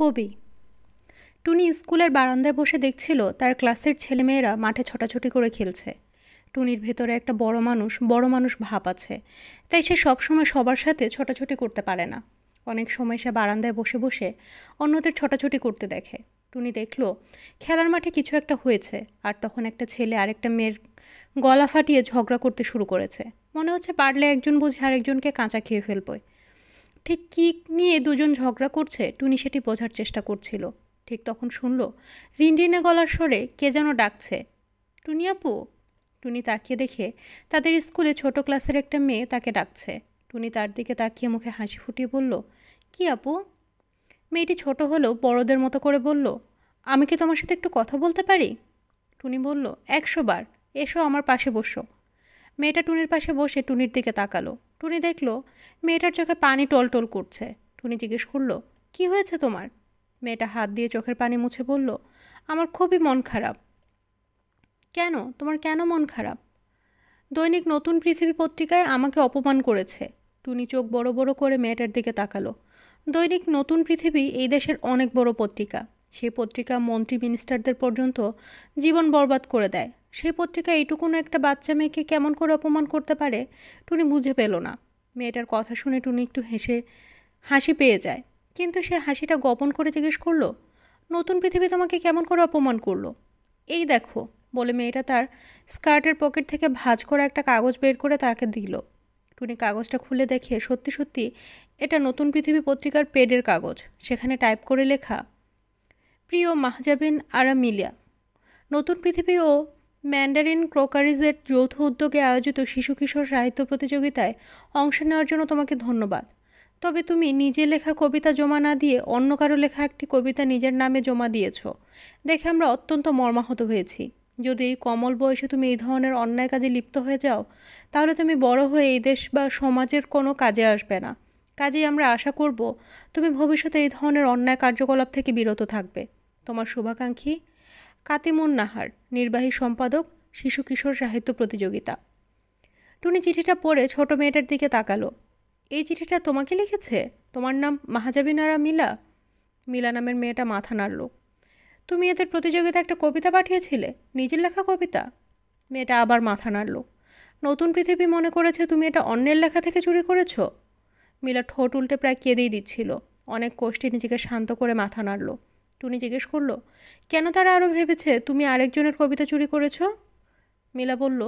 কবি টুনি স্কুলের বারান্দায় বসে দেখছিল তার ক্লাসের ছেলেমেয়েরা মাঠে ছোটাছুটি করে খেলছে টুনির ভেতরে একটা বড় মানুষ বড় মানুষ ভাব আছে তাই সে সবসময় সবার সাথে ছোটাছুটি করতে পারে না অনেক সময় সে বারান্দায় বসে বসে অন্যদের ছোটাছুটি করতে দেখে টুনি দেখল খেলার মাঠে কিছু একটা হয়েছে আর তখন একটা ছেলে আরেকটা মেয়ের গলা ফাটিয়ে ঝগড়া করতে শুরু করেছে মনে হচ্ছে পারলে একজন বুঝে আরেকজনকে কাঁচা খেয়ে ফেলবয় ঠিক কী নিয়ে দুজন ঝগড়া করছে টুনি সেটি বোঝার চেষ্টা করছিল ঠিক তখন শুনল রিনডিনে গলার স্বরে কে যেন ডাকছে টুনি আপু টুনি তাকিয়ে দেখে তাদের স্কুলে ছোট ক্লাসের একটা মেয়ে তাকে ডাকছে টুনি তার দিকে তাকিয়ে মুখে হাসি ফুটিয়ে বলল কি আপু মেয়েটি ছোট হলেও বড়দের মতো করে বলল আমি কি তোমার সাথে একটু কথা বলতে পারি টুনি বলল একশো বার এসো আমার পাশে বসো মেয়েটা টুনির পাশে বসে টুনির দিকে তাকালো টুনি দেখলো মেয়েটার চোখে পানি টলটল করছে টুনি জিজ্ঞেস করলো কি হয়েছে তোমার মেয়েটা হাত দিয়ে চোখের পানি মুছে বলল আমার খুবই মন খারাপ কেন তোমার কেন মন খারাপ দৈনিক নতুন পৃথিবী পত্রিকায় আমাকে অপমান করেছে টুনি চোখ বড় বড় করে মেয়েটার দিকে তাকালো দৈনিক নতুন পৃথিবী এই দেশের অনেক বড় পত্রিকা সে পত্রিকা মন্ত্রী মিনিস্টারদের পর্যন্ত জীবন বরবাদ করে দেয় সেই পত্রিকা এইটুকুন একটা বাচ্চা মেয়েকে কেমন করে অপমান করতে পারে টুনি বুঝে পেল না মেয়েটার কথা শুনে টুনি একটু হেসে হাসি পেয়ে যায় কিন্তু সে হাসিটা গোপন করে জিজ্ঞেস করলো নতুন পৃথিবী তোমাকে কেমন করে অপমান করলো এই দেখো বলে মেয়েটা তার স্কার্টের পকেট থেকে ভাজ করা একটা কাগজ বের করে তাকে দিল টুনি কাগজটা খুলে দেখে সত্যি সত্যি এটা নতুন পৃথিবী পত্রিকার পেডের কাগজ সেখানে টাইপ করে লেখা প্রিয় মাহজাবিন আরামিলিয়া নতুন পৃথিবী ও ম্যান্ডারিন ক্রোকারিজের যৌথ উদ্যোগে আয়োজিত শিশু কিশোর সাহিত্য প্রতিযোগিতায় অংশ নেওয়ার জন্য তোমাকে ধন্যবাদ তবে তুমি নিজে লেখা কবিতা জমা না দিয়ে অন্য কারো লেখা একটি কবিতা নিজের নামে জমা দিয়েছ দেখে আমরা অত্যন্ত মর্মাহত হয়েছি যদি এই কমল বয়সে তুমি এই ধরনের অন্যায় কাজে লিপ্ত হয়ে যাও তাহলে তুমি বড় হয়ে এই দেশ বা সমাজের কোনো কাজে আসবে না কাজেই আমরা আশা করব তুমি ভবিষ্যতে এই ধরনের অন্যায় কার্যকলাপ থেকে বিরত থাকবে তোমার শুভাকাঙ্ক্ষী কাতিমুন নাহার নির্বাহী সম্পাদক শিশু কিশোর সাহিত্য প্রতিযোগিতা টুনি চিঠিটা পড়ে ছোট মেয়েটার দিকে তাকালো এই চিঠিটা তোমাকে লিখেছে তোমার নাম মাহাজাবিনারা মিলা মিলা নামের মেয়েটা মাথা নাড়ল তুমি এদের প্রতিযোগিতা একটা কবিতা পাঠিয়েছিলে নিজের লেখা কবিতা মেয়েটা আবার মাথা নাড়ল নতুন পৃথিবী মনে করেছে তুমি এটা অন্যের লেখা থেকে চুরি করেছ মিলা ঠোঁট উল্টে প্রায় কেঁদেই দিচ্ছিল অনেক কষ্টে নিজেকে শান্ত করে মাথা নাড়ল টুনি জিজ্ঞেস করলো কেন তারা আরও ভেবেছে তুমি আরেকজনের কবিতা চুরি করেছ মিলা বলল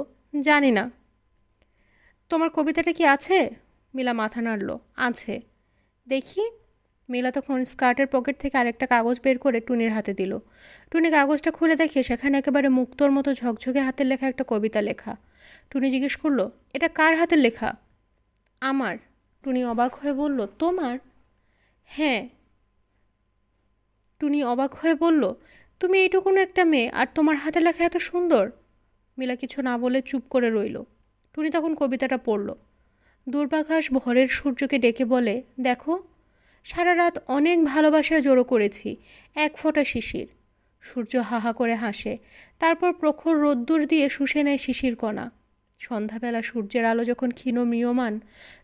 জানি না তোমার কবিতাটা কি আছে মিলা মাথা নাড়ল আছে দেখি মিলা তখন স্কার্টের পকেট থেকে আরেকটা কাগজ বের করে টুনির হাতে দিল টুনি কাগজটা খুলে দেখে সেখানে একেবারে মুক্তর মতো ঝকঝকে হাতের লেখা একটা কবিতা লেখা টুনি জিজ্ঞেস করলো এটা কার হাতের লেখা আমার টুনি অবাক হয়ে বলল তোমার হ্যাঁ টুনি অবাক হয়ে বলল তুমি এইটুকুনো একটা মেয়ে আর তোমার হাতে লেখা এত সুন্দর মিলা কিছু না বলে চুপ করে রইল টুনি তখন কবিতাটা পড়ল দুর্বাঘাস ভরের সূর্যকে ডেকে বলে দেখো সারা রাত অনেক ভালোবাসা জড়ো করেছি এক ফোঁটা শিশির সূর্য হাহা করে হাসে তারপর প্রখর রোদ্দুর দিয়ে শুষে নেয় শিশির কণা সন্ধ্যাবেলা সূর্যের আলো যখন ক্ষীণ মিয়মান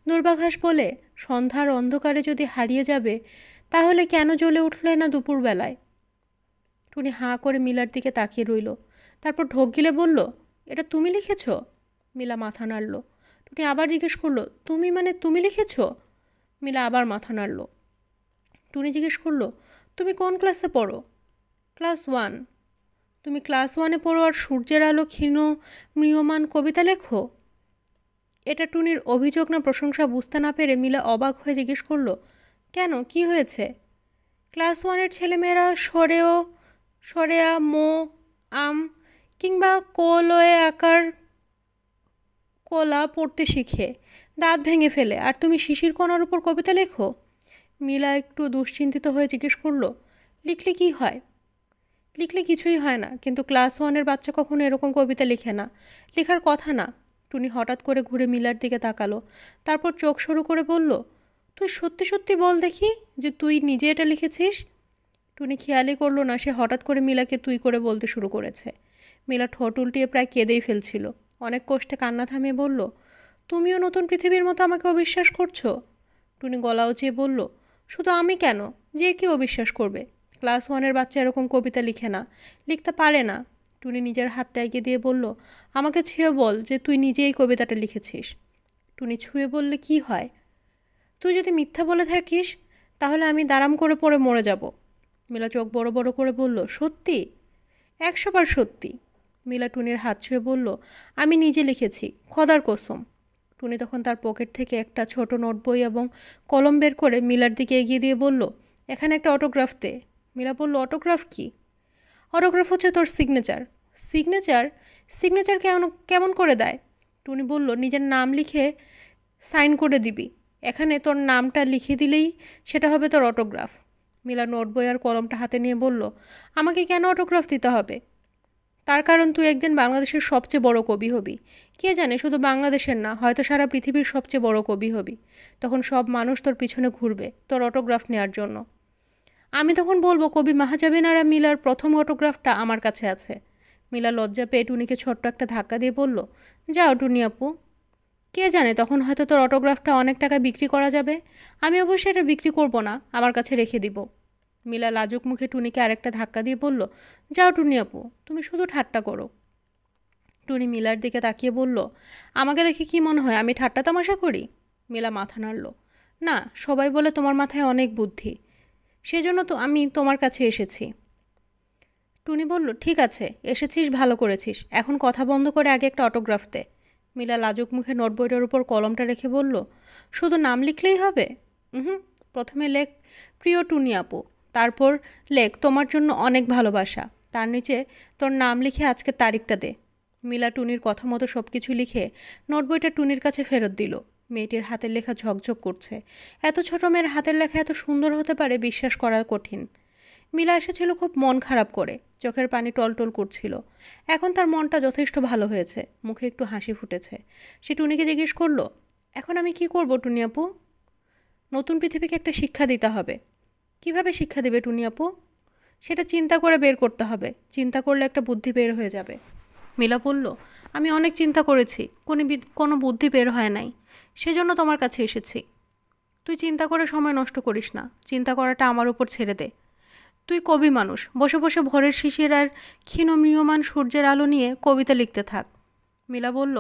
দুর্বাঘাস বলে সন্ধ্যার অন্ধকারে যদি হারিয়ে যাবে তাহলে কেন জ্বলে উঠলে না দুপুরবেলায় টুনি হাঁ করে মিলার দিকে তাকিয়ে রইল তারপর ঢোক গিলে বলল এটা তুমি লিখেছ মিলা মাথা নাড়ল টুনি আবার জিজ্ঞেস করলো তুমি মানে তুমি লিখেছ মিলা আবার মাথা নাড়ল টুনি জিজ্ঞেস করলো তুমি কোন ক্লাসে পড়ো ক্লাস ওয়ান তুমি ক্লাস ওয়ানে পড়ো আর সূর্যের আলো ক্ষীণ মৃয়মান কবিতা লেখো এটা টুনির অভিযোগ না প্রশংসা বুঝতে না পেরে মিলা অবাক হয়ে জিজ্ঞেস করলো কেন কি হয়েছে ক্লাস ওয়ানের ছেলেমেয়েরা সরেও সরেয়া মো আম কিংবা কোলোয়ে আকার কোলা পড়তে শিখে দাঁত ভেঙে ফেলে আর তুমি শিশির কণার উপর কবিতা লেখো মিলা একটু দুশ্চিন্তিত হয়ে জিজ্ঞেস করলো লিখলে কি হয় লিখলে কিছুই হয় না কিন্তু ক্লাস ওয়ানের বাচ্চা কখনো এরকম কবিতা লিখে না লেখার কথা না টুনি হঠাৎ করে ঘুরে মিলার দিকে তাকালো তারপর চোখ শুরু করে বলল তুই সত্যি সত্যি বল দেখি যে তুই নিজে এটা লিখেছিস টুনি খেয়ালই করলো না সে হঠাৎ করে মিলাকে তুই করে বলতে শুরু করেছে মিলা ঠোঁট উল্টিয়ে প্রায় কেঁদেই ফেলছিল অনেক কষ্টে কান্না থামিয়ে বলল তুমিও নতুন পৃথিবীর মতো আমাকে অবিশ্বাস করছো টুনি গলা উঁচিয়ে বলল শুধু আমি কেন যে কেউ অবিশ্বাস করবে ক্লাস ওয়ানের বাচ্চা এরকম কবিতা লিখে না লিখতে পারে না টুনি নিজের হাতটা এগিয়ে দিয়ে বলল আমাকে ছুঁয়ে বল যে তুই নিজেই কবিতাটা লিখেছিস টুনি ছুঁয়ে বললে কি হয় তুই যদি মিথ্যা বলে থাকিস তাহলে আমি দাঁড়াম করে পড়ে মরে যাব মিলা চোখ বড় বড় করে বলল সত্যি একশোবার সত্যি মিলা টুনির হাত ছুঁয়ে বলল আমি নিজে লিখেছি খদার কসম টুনি তখন তার পকেট থেকে একটা ছোট নোট বই এবং কলম বের করে মিলার দিকে এগিয়ে দিয়ে বলল এখানে একটা অটোগ্রাফ দে মিলা বলল অটোগ্রাফ কি অটোগ্রাফ হচ্ছে তোর সিগনেচার সিগনেচার সিগনেচার কেমন কেমন করে দেয় টুনি বলল নিজের নাম লিখে সাইন করে দিবি এখানে তোর নামটা লিখে দিলেই সেটা হবে তোর অটোগ্রাফ মিলা নোট বই আর কলমটা হাতে নিয়ে বলল আমাকে কেন অটোগ্রাফ দিতে হবে তার কারণ তুই একদিন বাংলাদেশের সবচেয়ে বড় কবি হবি কে জানে শুধু বাংলাদেশের না হয়তো সারা পৃথিবীর সবচেয়ে বড় কবি হবি তখন সব মানুষ তোর পিছনে ঘুরবে তোর অটোগ্রাফ নেওয়ার জন্য আমি তখন বলবো কবি আর মিলার প্রথম অটোগ্রাফটা আমার কাছে আছে মিলা লজ্জা পেয়ে টুনিকে ছোট্ট একটা ধাক্কা দিয়ে বলল যাও টুনি আপু কে জানে তখন হয়তো তোর অটোগ্রাফটা অনেক টাকা বিক্রি করা যাবে আমি অবশ্যই এটা বিক্রি করব না আমার কাছে রেখে দিব মিলা লাজুক মুখে টুনিকে আরেকটা ধাক্কা দিয়ে বলল যাও টুনি আপু তুমি শুধু ঠাট্টা করো টুনি মিলার দিকে তাকিয়ে বলল আমাকে দেখে কি মনে হয় আমি ঠাট্টা তামাশা করি মিলা মাথা নাড়ল না সবাই বলে তোমার মাথায় অনেক বুদ্ধি সেজন্য তো আমি তোমার কাছে এসেছি টুনি বলল ঠিক আছে এসেছিস ভালো করেছিস এখন কথা বন্ধ করে আগে একটা অটোগ্রাফ দে মিলা লাজুক মুখে নোটবইটার উপর কলমটা রেখে বলল শুধু নাম লিখলেই হবে হুম প্রথমে লেখ প্রিয় টুনি আপু তারপর লেখ তোমার জন্য অনেক ভালোবাসা তার নিচে তোর নাম লিখে আজকে তারিখটা দে মিলা টুনির কথা মতো সব কিছু লিখে নোটবইটা টুনির কাছে ফেরত দিল মেয়েটির হাতের লেখা ঝকঝক করছে এত ছোট মেয়ের হাতের লেখা এত সুন্দর হতে পারে বিশ্বাস করা কঠিন মিলা এসেছিল খুব মন খারাপ করে চোখের পানি টলটল করছিল এখন তার মনটা যথেষ্ট ভালো হয়েছে মুখে একটু হাসি ফুটেছে সে টুনিকে জিজ্ঞেস করলো এখন আমি কি করব টুনি আপু নতুন পৃথিবীকে একটা শিক্ষা দিতে হবে কিভাবে শিক্ষা দেবে টুনি আপু সেটা চিন্তা করে বের করতে হবে চিন্তা করলে একটা বুদ্ধি বের হয়ে যাবে মিলা বলল আমি অনেক চিন্তা করেছি কোনো কোনো বুদ্ধি বের হয় নাই সেজন্য তোমার কাছে এসেছি তুই চিন্তা করে সময় নষ্ট করিস না চিন্তা করাটা আমার ওপর ছেড়ে দে তুই কবি মানুষ বসে বসে ভরের শিশির আর ক্ষীণ নিয়মান সূর্যের আলো নিয়ে কবিতা লিখতে থাক মিলা বলল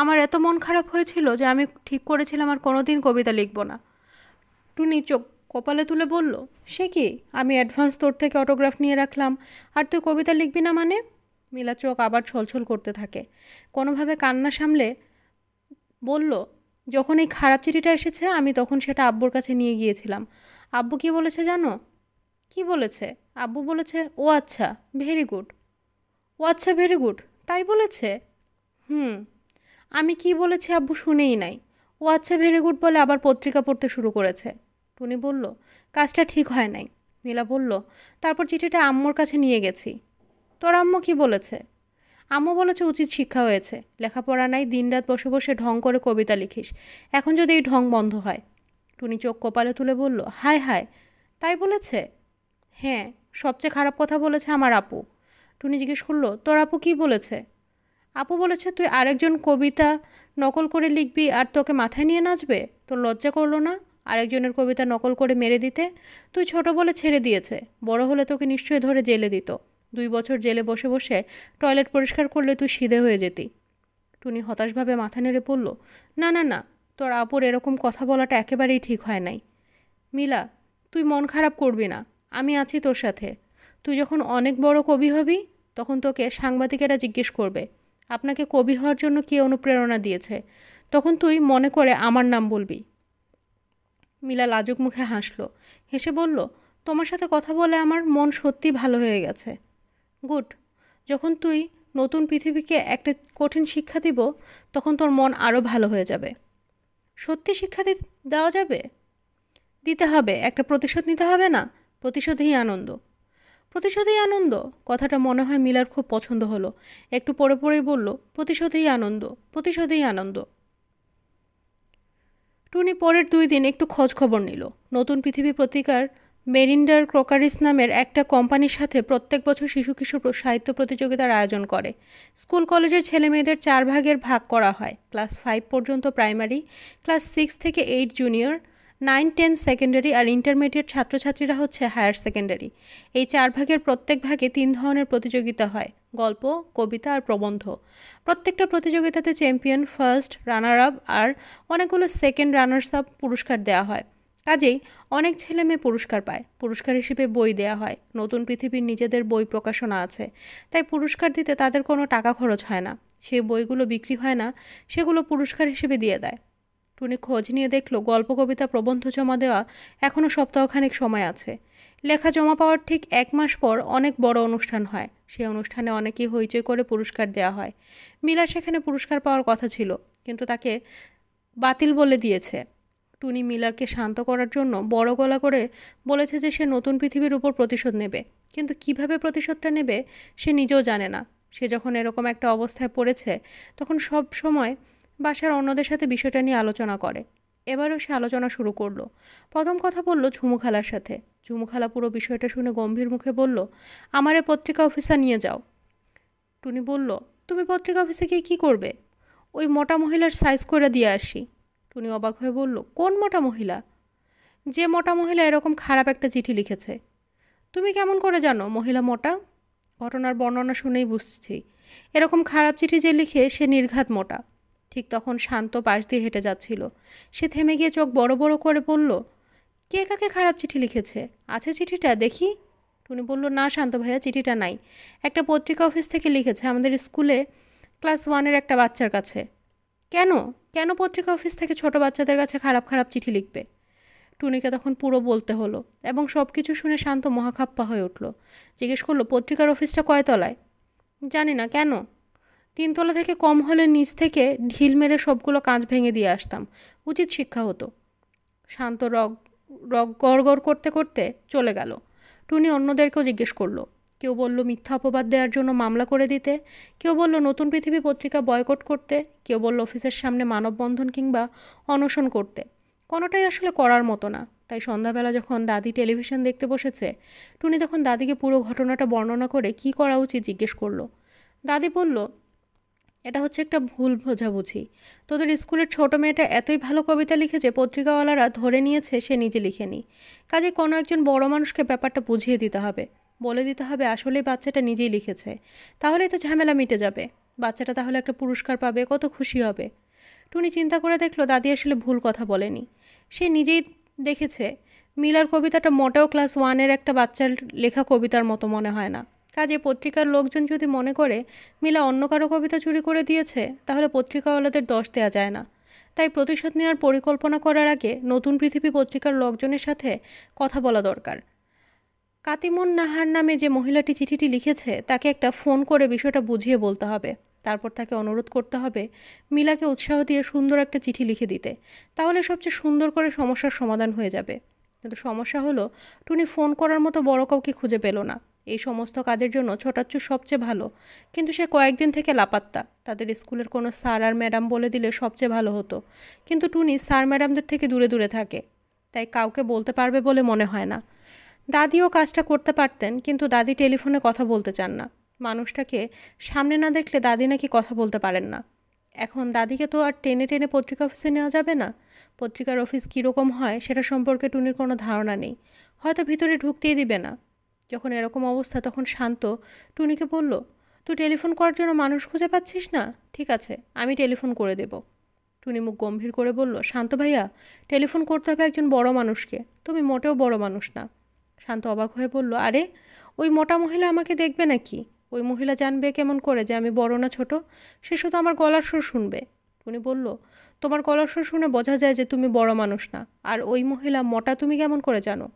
আমার এত মন খারাপ হয়েছিল যে আমি ঠিক করেছিলাম আর কোনোদিন কবিতা লিখব না টুনি চোখ কপালে তুলে বলল সে কি আমি অ্যাডভান্স তোর থেকে অটোগ্রাফ নিয়ে রাখলাম আর তুই কবিতা লিখবি না মানে মিলা চোখ আবার ছলছল করতে থাকে কোনোভাবে কান্না সামলে বলল যখন এই খারাপ চিঠিটা এসেছে আমি তখন সেটা আব্বুর কাছে নিয়ে গিয়েছিলাম আব্বু কি বলেছে জানো কি বলেছে আব্বু বলেছে ও আচ্ছা ভেরি গুড ও আচ্ছা ভেরি গুড তাই বলেছে হুম আমি কি বলেছি আব্বু শুনেই নাই ও আচ্ছা ভেরি গুড বলে আবার পত্রিকা পড়তে শুরু করেছে টুনি বলল কাজটা ঠিক হয় নাই মিলা বলল তারপর চিঠিটা আম্মুর কাছে নিয়ে গেছি তোর আম্মু কি বলেছে আম্মু বলেছে উচিত শিক্ষা হয়েছে লেখাপড়া নাই দিনরাত বসে বসে ঢং করে কবিতা লিখিস এখন যদি এই ঢং বন্ধ হয় টুনি চোখ কপালে তুলে বলল হায় হায় তাই বলেছে হ্যাঁ সবচেয়ে খারাপ কথা বলেছে আমার আপু টুনি জিজ্ঞেস করলো তোর আপু কি বলেছে আপু বলেছে তুই আরেকজন কবিতা নকল করে লিখবি আর তোকে মাথায় নিয়ে নাচবে তোর লজ্জা করলো না আরেকজনের কবিতা নকল করে মেরে দিতে তুই ছোট বলে ছেড়ে দিয়েছে বড় হলে তোকে নিশ্চয়ই ধরে জেলে দিত দুই বছর জেলে বসে বসে টয়লেট পরিষ্কার করলে তুই সিধে হয়ে যেতি টুনি হতাশভাবে মাথা নেড়ে পড়ল না না না তোর আপুর এরকম কথা বলাটা একেবারেই ঠিক হয় নাই মিলা তুই মন খারাপ করবি না আমি আছি তোর সাথে তুই যখন অনেক বড় কবি হবি তখন তোকে সাংবাদিকেরা জিজ্ঞেস করবে আপনাকে কবি হওয়ার জন্য কে অনুপ্রেরণা দিয়েছে তখন তুই মনে করে আমার নাম বলবি মিলা লাজুক মুখে হাসলো হেসে বলল তোমার সাথে কথা বলে আমার মন সত্যি ভালো হয়ে গেছে গুড যখন তুই নতুন পৃথিবীকে একটা কঠিন শিক্ষা দিব তখন তোর মন আরও ভালো হয়ে যাবে সত্যি শিক্ষা দেওয়া যাবে দিতে হবে একটা প্রতিশোধ নিতে হবে না প্রতিশোধেই আনন্দ প্রতিশোধেই আনন্দ কথাটা মনে হয় মিলার খুব পছন্দ হলো একটু পরে পরেই বলল প্রতিশোধেই আনন্দ প্রতিশোধেই আনন্দ টুনি পরের দুই দিন একটু খোঁজ খবর নিল নতুন পৃথিবী প্রতিকার মেরিন্ডার ক্রোকারিস নামের একটা কোম্পানির সাথে প্রত্যেক বছর শিশু কিশোর সাহিত্য প্রতিযোগিতার আয়োজন করে স্কুল কলেজের ছেলে মেয়েদের চার ভাগের ভাগ করা হয় ক্লাস ফাইভ পর্যন্ত প্রাইমারি ক্লাস সিক্স থেকে eight junior nine ten secondary আর ইন্টারমিডিয়েট ছাত্রছাত্রীরা হচ্ছে হায়ার সেকেন্ডারি এই চার ভাগের প্রত্যেক ভাগে তিন ধরনের প্রতিযোগিতা হয় গল্প কবিতা আর প্রবন্ধ প্রত্যেকটা প্রতিযোগিতাতে চ্যাম্পিয়ন ফার্স্ট রানার আপ আর অনেকগুলো সেকেন্ড রানার্স আপ পুরস্কার দেওয়া হয় কাজেই অনেক ছেলে মেয়ে পুরস্কার পায় পুরস্কার হিসেবে বই দেয়া হয় নতুন পৃথিবীর নিজেদের বই প্রকাশনা আছে তাই পুরস্কার দিতে তাদের কোনো টাকা খরচ হয় না সেই বইগুলো বিক্রি হয় না সেগুলো পুরস্কার হিসেবে দিয়ে দেয় টুনি খোঁজ নিয়ে দেখল গল্প কবিতা প্রবন্ধ জমা দেওয়া এখনও সপ্তাহখানেক সময় আছে লেখা জমা পাওয়ার ঠিক এক মাস পর অনেক বড় অনুষ্ঠান হয় সেই অনুষ্ঠানে অনেকেই হইচই করে পুরস্কার দেওয়া হয় মিলা সেখানে পুরস্কার পাওয়ার কথা ছিল কিন্তু তাকে বাতিল বলে দিয়েছে টুনি মিলারকে শান্ত করার জন্য বড় গলা করে বলেছে যে সে নতুন পৃথিবীর উপর প্রতিশোধ নেবে কিন্তু কিভাবে প্রতিশোধটা নেবে সে নিজেও জানে না সে যখন এরকম একটা অবস্থায় পড়েছে তখন সব সময় বাসার অন্যদের সাথে বিষয়টা নিয়ে আলোচনা করে এবারও সে আলোচনা শুরু করলো প্রথম কথা বলল ঝুমুখালার সাথে ঝুমুখালা পুরো বিষয়টা শুনে গম্ভীর মুখে বলল আমারে পত্রিকা অফিসার নিয়ে যাও টুনি বলল তুমি পত্রিকা অফিসে গিয়ে কী করবে ওই মোটা মহিলার সাইজ করে দিয়ে আসি টুনি অবাক হয়ে বলল কোন মোটা মহিলা যে মোটা মহিলা এরকম খারাপ একটা চিঠি লিখেছে তুমি কেমন করে জানো মহিলা মোটা ঘটনার বর্ণনা শুনেই বুঝছি এরকম খারাপ চিঠি যে লিখে সে নির্ঘাত মোটা ঠিক তখন শান্ত পাশ দিয়ে হেঁটে যাচ্ছিল সে থেমে গিয়ে চোখ বড় বড় করে বলল কে কাকে খারাপ চিঠি লিখেছে আছে চিঠিটা দেখি টুনি বলল না শান্ত ভাইয়া চিঠিটা নাই একটা পত্রিকা অফিস থেকে লিখেছে আমাদের স্কুলে ক্লাস ওয়ানের একটা বাচ্চার কাছে কেন কেন পত্রিকা অফিস থেকে ছোট বাচ্চাদের কাছে খারাপ খারাপ চিঠি লিখবে টুনিকে তখন পুরো বলতে হলো এবং সব কিছু শুনে শান্ত মহাখাপ্পা হয়ে উঠল জিজ্ঞেস করলো পত্রিকার অফিসটা কয়তলায় জানি না কেন তিনতলা থেকে কম হলে নিচ থেকে ঢিল মেরে সবগুলো কাঁচ ভেঙে দিয়ে আসতাম উচিত শিক্ষা হতো শান্ত রগ রগ গড় করতে করতে চলে গেল টুনি অন্যদেরকেও জিজ্ঞেস করলো কেউ বলল মিথ্যা অপবাদ দেওয়ার জন্য মামলা করে দিতে কেউ বলল নতুন পৃথিবী পত্রিকা বয়কট করতে কেউ বলল অফিসের সামনে মানববন্ধন কিংবা অনশন করতে কোনোটাই আসলে করার মতো না তাই সন্ধ্যাবেলা যখন দাদি টেলিভিশন দেখতে বসেছে টুনি তখন দাদিকে পুরো ঘটনাটা বর্ণনা করে কি করা উচিত জিজ্ঞেস করলো দাদি বলল এটা হচ্ছে একটা ভুল বোঝাবুঝি তোদের স্কুলের ছোট মেয়েটা এতই ভালো কবিতা লিখেছে পত্রিকাওয়ালারা ধরে নিয়েছে সে নিজে লিখেনি কাজে কোনো একজন বড় মানুষকে ব্যাপারটা বুঝিয়ে দিতে হবে বলে দিতে হবে আসলে বাচ্চাটা নিজেই লিখেছে তাহলেই তো ঝামেলা মিটে যাবে বাচ্চাটা তাহলে একটা পুরস্কার পাবে কত খুশি হবে টুনি চিন্তা করে দেখলো দাদি আসলে ভুল কথা বলেনি সে নিজেই দেখেছে মিলার কবিতাটা মোটেও ক্লাস ওয়ানের একটা বাচ্চার লেখা কবিতার মতো মনে হয় না কাজে পত্রিকার লোকজন যদি মনে করে মিলা অন্য কারো কবিতা চুরি করে দিয়েছে তাহলে পত্রিকাওয়ালাদের দোষ দেওয়া যায় না তাই প্রতিশোধ নেওয়ার পরিকল্পনা করার আগে নতুন পৃথিবী পত্রিকার লোকজনের সাথে কথা বলা দরকার কাতিমুন নাহার নামে যে মহিলাটি চিঠিটি লিখেছে তাকে একটা ফোন করে বিষয়টা বুঝিয়ে বলতে হবে তারপর তাকে অনুরোধ করতে হবে মিলাকে উৎসাহ দিয়ে সুন্দর একটা চিঠি লিখে দিতে তাহলে সবচেয়ে সুন্দর করে সমস্যার সমাধান হয়ে যাবে কিন্তু সমস্যা হলো টুনি ফোন করার মতো বড় কাউকে খুঁজে পেল না এই সমস্ত কাজের জন্য ছোটাচ্ছু সবচেয়ে ভালো কিন্তু সে কয়েকদিন থেকে লাপাত্তা তাদের স্কুলের কোনো স্যার আর ম্যাডাম বলে দিলে সবচেয়ে ভালো হতো কিন্তু টুনি স্যার ম্যাডামদের থেকে দূরে দূরে থাকে তাই কাউকে বলতে পারবে বলে মনে হয় না দাদিও কাজটা করতে পারতেন কিন্তু দাদি টেলিফোনে কথা বলতে চান না মানুষটাকে সামনে না দেখলে দাদি নাকি কথা বলতে পারেন না এখন দাদিকে তো আর টেনে টেনে পত্রিকা অফিসে নেওয়া যাবে না পত্রিকার অফিস কীরকম হয় সেটা সম্পর্কে টুনির কোনো ধারণা নেই হয়তো ভিতরে ঢুকতেই দিবে না যখন এরকম অবস্থা তখন শান্ত টুনিকে বলল তুই টেলিফোন করার জন্য মানুষ খুঁজে পাচ্ছিস না ঠিক আছে আমি টেলিফোন করে দেব টুনি মুখ গম্ভীর করে বলল শান্ত ভাইয়া টেলিফোন করতে হবে একজন বড় মানুষকে তুমি মোটেও বড় মানুষ না শান্ত অবাক হয়ে বলল আরে ওই মোটা মহিলা আমাকে দেখবে নাকি ওই মহিলা জানবে কেমন করে যে আমি বড় না ছোট সে শুধু আমার গলার সুর শুনবে টুনি বলল তোমার গলার সুর শুনে বোঝা যায় যে তুমি বড় মানুষ না আর ওই মহিলা মোটা তুমি কেমন করে জানো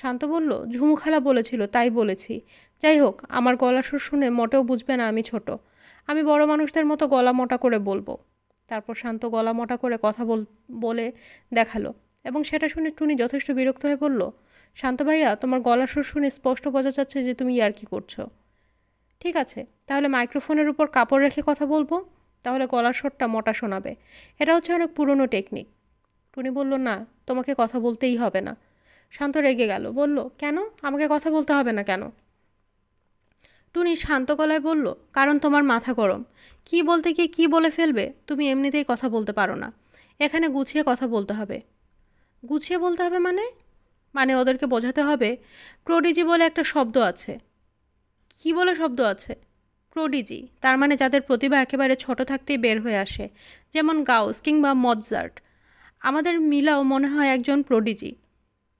শান্ত বলল ঝুমু খালা বলেছিল তাই বলেছি যাই হোক আমার গলা সুর শুনে মোটেও বুঝবে না আমি ছোট আমি বড় মানুষদের মতো গলা মোটা করে বলবো তারপর শান্ত গলা মোটা করে কথা বলে দেখালো এবং সেটা শুনে টুনি যথেষ্ট বিরক্ত হয়ে বলল শান্ত ভাইয়া তোমার গলা সুর শুনে স্পষ্ট বোঝা যাচ্ছে যে তুমি ইয়ার কি করছো ঠিক আছে তাহলে মাইক্রোফোনের উপর কাপড় রেখে কথা বলবো তাহলে গলার সরটা মোটা শোনাবে এটা হচ্ছে অনেক পুরনো টেকনিক টুনি বলল না তোমাকে কথা বলতেই হবে না শান্ত রেগে গেল বলল কেন আমাকে কথা বলতে হবে না কেন টুনি শান্ত গলায় বলল কারণ তোমার মাথা গরম কি বলতে গিয়ে কি বলে ফেলবে তুমি এমনিতেই কথা বলতে পারো না এখানে গুছিয়ে কথা বলতে হবে গুছিয়ে বলতে হবে মানে মানে ওদেরকে বোঝাতে হবে ক্রোডিজি বলে একটা শব্দ আছে কি বলে শব্দ আছে ক্রোডিজি তার মানে যাদের প্রতিভা একেবারে ছোট থাকতেই বের হয়ে আসে যেমন গাউস কিংবা মজার্ট আমাদের মিলাও মনে হয় একজন প্রোডিজি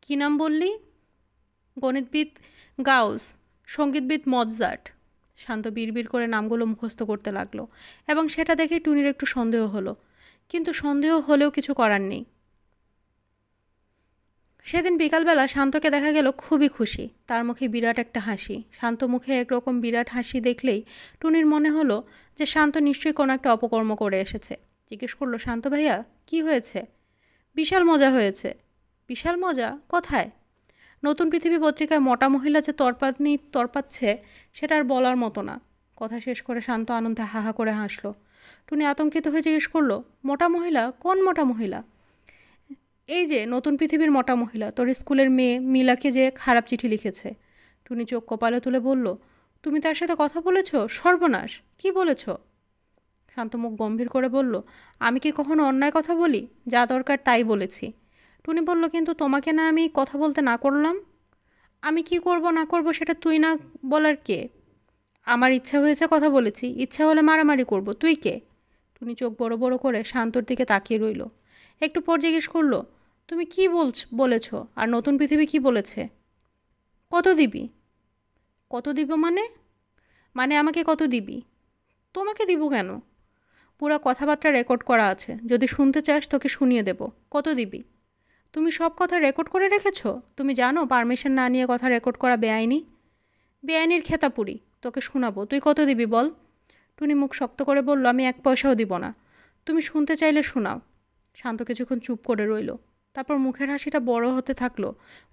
কি নাম বললি গণিতবিদ গাউস সঙ্গীতবিদ মজ্জাট শান্ত বিড়বিড় করে নামগুলো মুখস্থ করতে লাগলো এবং সেটা দেখে টুনির একটু সন্দেহ হলো কিন্তু সন্দেহ হলেও কিছু করার নেই সেদিন বিকালবেলা শান্তকে দেখা গেল খুবই খুশি তার মুখে বিরাট একটা হাসি শান্ত মুখে একরকম বিরাট হাসি দেখলেই টুনির মনে হলো যে শান্ত নিশ্চয়ই কোনো একটা অপকর্ম করে এসেছে জিজ্ঞেস করলো শান্ত ভাইয়া কি হয়েছে বিশাল মজা হয়েছে বিশাল মজা কোথায় নতুন পৃথিবী পত্রিকায় মোটা মহিলা যে তরপাতনি তরপাচ্ছে সেটা আর বলার মতো না কথা শেষ করে শান্ত আনন্দে হাহা করে হাসলো টুনি আতঙ্কিত হয়ে জিজ্ঞেস করলো মোটা মহিলা কোন মোটা মহিলা এই যে নতুন পৃথিবীর মোটা মহিলা তোর স্কুলের মেয়ে মিলাকে যে খারাপ চিঠি লিখেছে টুনি চোখ কপালে তুলে বলল তুমি তার সাথে কথা বলেছ সর্বনাশ কি বলেছ শান্ত মুখ গম্ভীর করে বলল আমি কি কখনো অন্যায় কথা বলি যা দরকার তাই বলেছি টুনি বলল কিন্তু তোমাকে না আমি কথা বলতে না করলাম আমি কি করব না করব সেটা তুই না বলার কে আমার ইচ্ছা হয়েছে কথা বলেছি ইচ্ছা হলে মারামারি করব তুই কে টুনি চোখ বড় বড় করে শান্তর দিকে তাকিয়ে রইল একটু পর জিজ্ঞেস করলো তুমি কি বলছ বলেছ আর নতুন পৃথিবী কি বলেছে কত দিবি কত দিব মানে মানে আমাকে কত দিবি তোমাকে দিব কেন পুরা কথাবার্তা রেকর্ড করা আছে যদি শুনতে চাস তোকে শুনিয়ে দেব কত দিবি তুমি সব কথা রেকর্ড করে রেখেছ তুমি জানো পারমিশন না নিয়ে কথা রেকর্ড করা বেআইনি বেআইনির খেতাপুরি তোকে শোনাবো তুই কত দিবি বল টুনি মুখ শক্ত করে বলল আমি এক পয়সাও দিব না তুমি শুনতে চাইলে শোনাও শান্ত কিছুক্ষণ চুপ করে রইল তারপর মুখের হাসিটা বড় হতে থাকলো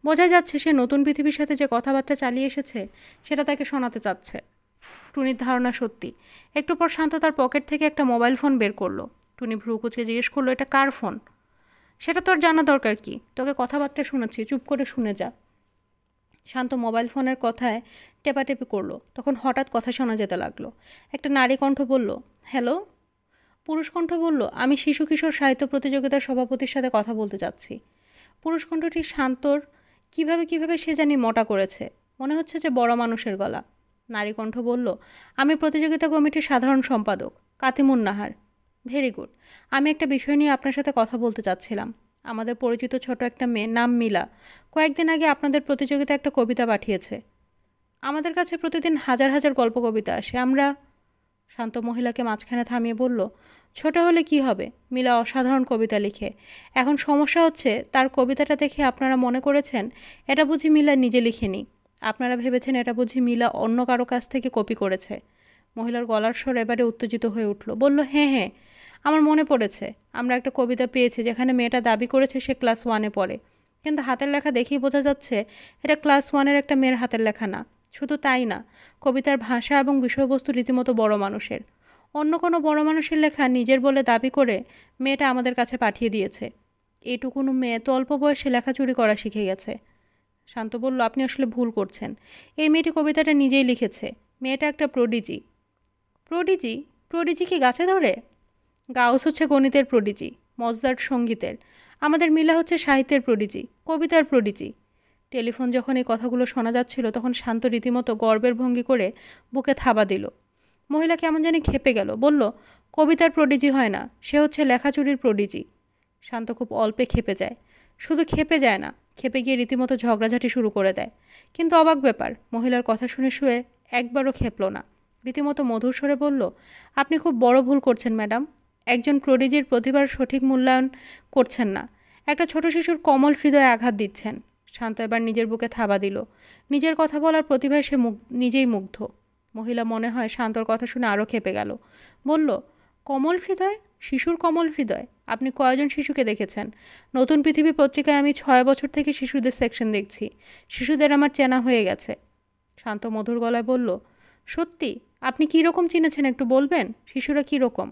বোঝা যাচ্ছে সে নতুন পৃথিবীর সাথে যে কথাবার্তা চালিয়ে এসেছে সেটা তাকে শোনাতে চাচ্ছে টুনির ধারণা সত্যি একটু পর শান্ত তার পকেট থেকে একটা মোবাইল ফোন বের করলো টুনি ভ্রুকুচকে জিজ্ঞেস করলো এটা কার ফোন সেটা তোর জানা দরকার কি তোকে কথাবার্তা শোনাচ্ছি চুপ করে শুনে যা শান্ত মোবাইল ফোনের কথায় টেপাটেপি করলো তখন হঠাৎ কথা শোনা যেতে লাগলো একটা নারী কণ্ঠ বলল হ্যালো পুরুষ কণ্ঠ বলল আমি শিশু কিশোর সাহিত্য প্রতিযোগিতার সভাপতির সাথে কথা বলতে যাচ্ছি পুরুষ কণ্ঠটি শান্তর কিভাবে কিভাবে সে জানি মোটা করেছে মনে হচ্ছে যে বড় মানুষের গলা নারী কণ্ঠ বলল আমি প্রতিযোগিতা কমিটির সাধারণ সম্পাদক কাতিমুন নাহার ভেরি গুড আমি একটা বিষয় নিয়ে আপনার সাথে কথা বলতে চাচ্ছিলাম আমাদের পরিচিত ছোট একটা মেয়ে নাম মিলা কয়েকদিন আগে আপনাদের প্রতিযোগিতা একটা কবিতা পাঠিয়েছে আমাদের কাছে প্রতিদিন হাজার হাজার গল্প কবিতা আসে আমরা শান্ত মহিলাকে মাঝখানে থামিয়ে বলল ছোট হলে কি হবে মিলা অসাধারণ কবিতা লিখে এখন সমস্যা হচ্ছে তার কবিতাটা দেখে আপনারা মনে করেছেন এটা বুঝি মিলা নিজে লিখেনি আপনারা ভেবেছেন এটা বুঝি মিলা অন্য কারো কাছ থেকে কপি করেছে মহিলার গলার স্বর এবারে উত্তেজিত হয়ে উঠল বলল হ্যাঁ হ্যাঁ আমার মনে পড়েছে আমরা একটা কবিতা পেয়েছি যেখানে মেয়েটা দাবি করেছে সে ক্লাস ওয়ানে পড়ে কিন্তু হাতের লেখা দেখেই বোঝা যাচ্ছে এটা ক্লাস ওয়ানের একটা মেয়ের হাতের লেখা না শুধু তাই না কবিতার ভাষা এবং বিষয়বস্তু রীতিমতো বড় মানুষের অন্য কোনো বড় মানুষের লেখা নিজের বলে দাবি করে মেয়েটা আমাদের কাছে পাঠিয়ে দিয়েছে এটুকুনো মেয়ে তো অল্প বয়সে লেখা চুরি করা শিখে গেছে শান্ত বলল আপনি আসলে ভুল করছেন এই মেয়েটি কবিতাটা নিজেই লিখেছে মেয়েটা একটা প্রডিজি প্রডিজি প্রডিজি কি গাছে ধরে গাউস হচ্ছে গণিতের প্রডিজি মজদার সঙ্গীতের আমাদের মিলা হচ্ছে সাহিত্যের প্রডিজি কবিতার প্রডিজি টেলিফোন যখন এই কথাগুলো শোনা যাচ্ছিল তখন শান্ত রীতিমতো গর্বের ভঙ্গি করে বুকে থাবা দিল মহিলা কেমন জানি খেপে গেল বলল কবিতার প্রডিজি হয় না সে হচ্ছে লেখাচুরির প্রডিজি শান্ত খুব অল্পে খেপে যায় শুধু খেপে যায় না খেপে গিয়ে রীতিমতো ঝগড়াঝাটি শুরু করে দেয় কিন্তু অবাক ব্যাপার মহিলার কথা শুনে শুয়ে একবারও খেপল না রীতিমতো মধুর স্বরে বলল আপনি খুব বড় ভুল করছেন ম্যাডাম একজন ক্রোডিজির প্রতিভার সঠিক মূল্যায়ন করছেন না একটা ছোট শিশুর কমল হৃদয়ে আঘাত দিচ্ছেন শান্ত এবার নিজের বুকে থাবা দিল নিজের কথা বলার প্রতিভায় সে মুখ নিজেই মুগ্ধ মহিলা মনে হয় শান্তর কথা শুনে আরও খেপে গেল বলল কমল হৃদয় শিশুর কমল হৃদয় আপনি কয়জন শিশুকে দেখেছেন নতুন পৃথিবী পত্রিকায় আমি ছয় বছর থেকে শিশুদের সেকশন দেখছি শিশুদের আমার চেনা হয়ে গেছে শান্ত মধুর গলায় বলল সত্যি আপনি কী রকম চিনেছেন একটু বলবেন শিশুরা কী রকম